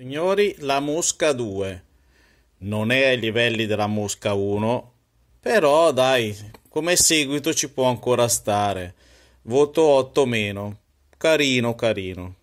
Signori, la Mosca 2 non è ai livelli della Mosca 1, però dai, come seguito ci può ancora stare. Voto 8 meno. Carino, carino.